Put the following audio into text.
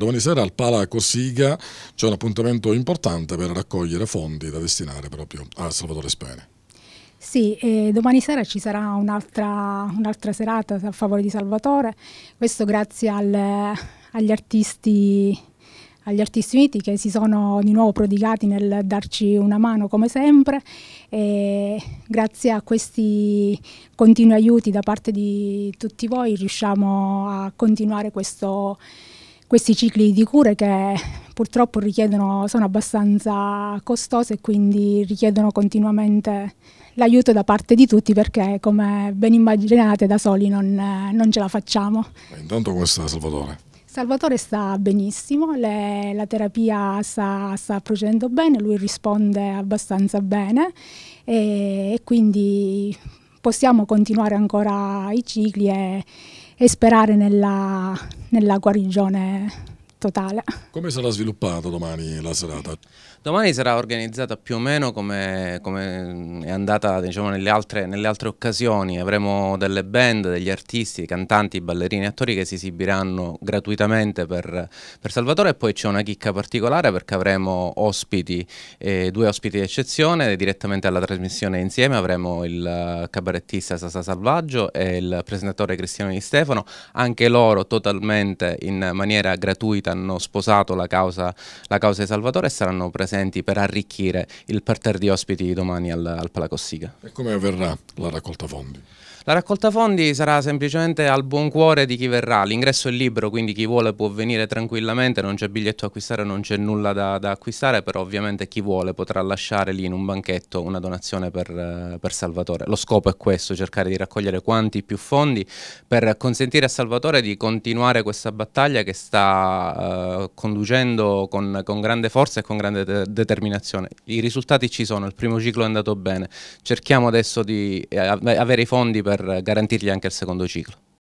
Domani sera al Pala Cossiga c'è un appuntamento importante per raccogliere fondi da destinare proprio a Salvatore Spene. Sì, domani sera ci sarà un'altra un serata a favore di Salvatore, questo grazie al, agli artisti agli artisti uniti che si sono di nuovo prodigati nel darci una mano come sempre e grazie a questi continui aiuti da parte di tutti voi riusciamo a continuare questo, questi cicli di cure che purtroppo richiedono, sono abbastanza costose e quindi richiedono continuamente l'aiuto da parte di tutti perché come ben immaginate da soli non, non ce la facciamo. intanto come sta Salvatore? Salvatore sta benissimo, le, la terapia sta, sta, procedendo bene, lui risponde abbastanza bene e, e quindi possiamo continuare ancora i cicli e, e sperare nella, nella guarigione totale. Come sarà sviluppata domani la serata? Domani sarà organizzata più o meno come, come mm, è andata diciamo, nelle, altre, nelle, altre, occasioni. Avremo delle band, degli artisti, cantanti, ballerini, attori che si esibiranno gratuitamente per, per Salvatore e poi c'è una chicca particolare perché avremo ospiti, eh, due ospiti d'eccezione direttamente alla trasmissione insieme. Avremo il eh, cabarettista Sasa Salvaggio e il presentatore Cristiano Di Stefano, anche loro totalmente in maniera gratuita hanno sposato la causa, la causa, di Salvatore e saranno presenti per arricchire il parterre di ospiti domani al, al Palacossiga. E come avverrà la raccolta fondi? La raccolta fondi sarà semplicemente al buon cuore di chi verrà, l'ingresso è libero quindi chi vuole può venire tranquillamente, non c'è biglietto da acquistare, non c'è nulla da, da, acquistare, però ovviamente chi vuole potrà lasciare lì in un banchetto una donazione per, eh, per, Salvatore. Lo scopo è questo, cercare di raccogliere quanti più fondi per consentire a Salvatore di continuare questa battaglia che sta eh, conducendo con, con, grande forza e con grande de determinazione. I risultati ci sono, il primo ciclo è andato bene, cerchiamo adesso di eh, avere i fondi per garantirgli anche il secondo ciclo.